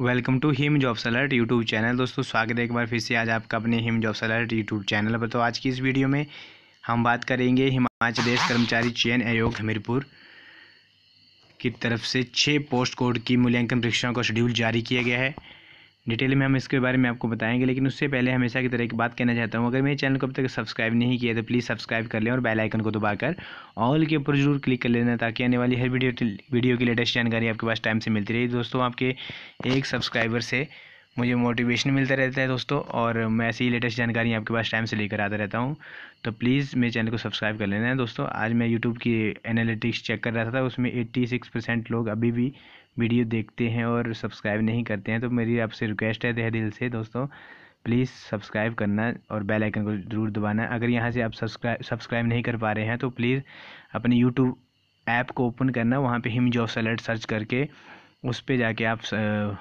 welcome to Him jobs alert YouTube channel दोस्तों स्वागत है एक बार फिर से आज आपका अपने Him jobs alert YouTube channel पर तो आज की इस वीडियो में हम बात करेंगे हिमाचल प्रदेश कर्मचारी चयन आयोग हमीरपुर की तरफ से छः पोस्ट कोड की मूल्यांकन परीक्षाओं का शेड्यूल जारी किया गया है डिटेल में हम इसके बारे में आपको बताएंगे लेकिन उससे पहले हमेशा की तरह एक बात कहना चाहता हूँ अगर मेरे चैनल को अब तक सब्सक्राइब नहीं किया तो प्लीज़ सब्सक्राइब कर लें और बेल आइकन को दबाकर ऑल के ऊपर जरूर क्लिक कर लेना ताकि आने वाली हर वीडियो वीडियो की लेटेस्ट जानकारी आपके पास टाइम से मिलती रही दोस्तों आपके एक सब्सक्राइबर से मुझे मोटिवेशन मिलता रहता है दोस्तों और मैं ऐसी ही लेटेस्ट जानकारी आपके पास टाइम से लेकर आता रहता हूँ तो प्लीज़ मेरे चैनल को सब्सक्राइब कर लेना है दोस्तों आज मैं यूट्यूब की एनालिटिक्स चेक कर रहा था तो उसमें एट्टी सिक्स परसेंट लोग अभी भी वीडियो देखते हैं और सब्सक्राइब नहीं करते हैं तो मेरी आपसे रिक्वेस्ट है तह दिल से दोस्तों प्लीज़ सब्सक्राइब करना और बेल आइकन को ज़रूर दबाना अगर यहाँ से आप सब्सक्राइब सब्सक्राइब नहीं कर पा रहे हैं तो प्लीज़ अपने यूट्यूब ऐप को ओपन करना वहाँ pay him job select search करके उस पर जाके आप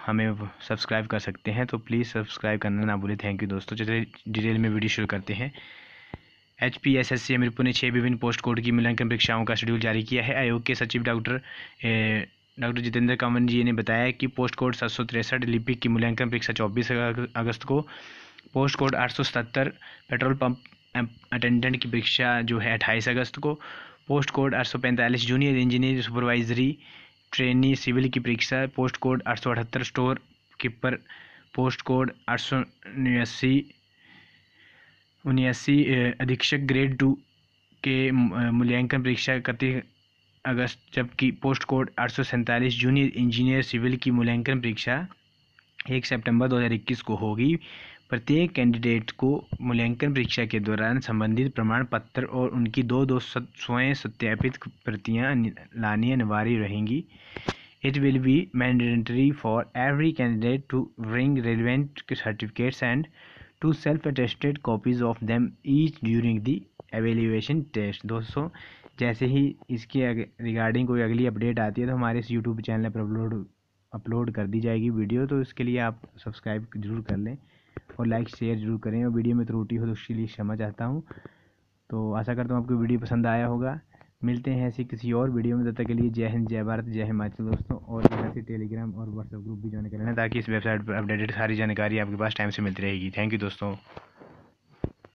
हमें सब्सक्राइब कर सकते हैं तो प्लीज़ सब्सक्राइब करना ना भूलें थैंक यू दोस्तों चलिए डिटेल में वीडियो शुरू करते हैं H P S S C Hamirpur ने छः विभिन्न पोस्ट कोड की मूल्यांकन परीक्षाओं का शेड्यूल जारी किया है आयोग के सचिव डॉक्टर डॉक्टर जितेंद्र कंवन जी ने बताया कि पोस्ट कोड सात सौ तिरसठ लिपिक की मूल्यांकन परीक्षा चौबीस अगस्त को पोस्ट कोड आठ सौ सतहत्तर पेट्रोल पंप अटेंडेंट की परीक्षा जो है अट्ठाईस अगस्त को पोस्ट कोड आठ सौ पैंतालीस junior engineer supervisory trainee civil की परीक्षा पोस्ट कोड आठ सौ अठहत्तर स्टोर कीपर पोस्ट कोड आठ सौ उन्यासी उन्यासी अधीक्षक ग्रेड टू के मूल्यांकन परीक्षा इकतीस अगस्त जबकि पोस्ट कोड आठ सौ सैंतालीस जूनियर इंजीनियर सिविल की मूल्यांकन परीक्षा एक सितंबर 2021 को होगी प्रत्येक कैंडिडेट को मूल्यांकन परीक्षा के दौरान संबंधित प्रमाण पत्र और उनकी दो दो स्वयं सत्यापित प्रतियां लानी अनिवार्य रहेंगी it will be mandatory for every candidate to bring relevant certificates and to self attested copies of them each during the evaluation test दोस्तों जैसे ही इसके रिगार्डिंग कोई अगली अपडेट आती है तो हमारे इस यूट्यूब चैनल पर अपलोड अपलोड कर दी जाएगी वीडियो तो इसके लिए आप सब्सक्राइब जरूर कर लें और लाइक शेयर जरूर करें और वीडियो में त्रुटि तो हो तो उसके लिए क्षमा चाहता हूँ तो आशा करता हूँ आपको वीडियो पसंद आया होगा मिलते हैं ऐसे किसी और वीडियो में तब तक के लिए जय हिंद जय भारत जय हिमाचल दोस्तों और ऐसे टेलीग्राम और व्हाट्सएप ग्रुप भी ज्वाइन कर लेना ताकि इस वेबसाइट पर अपडेटेड सारी जानकारी आपके पास टाइम से मिलती रहेगी थैंक यू दोस्तों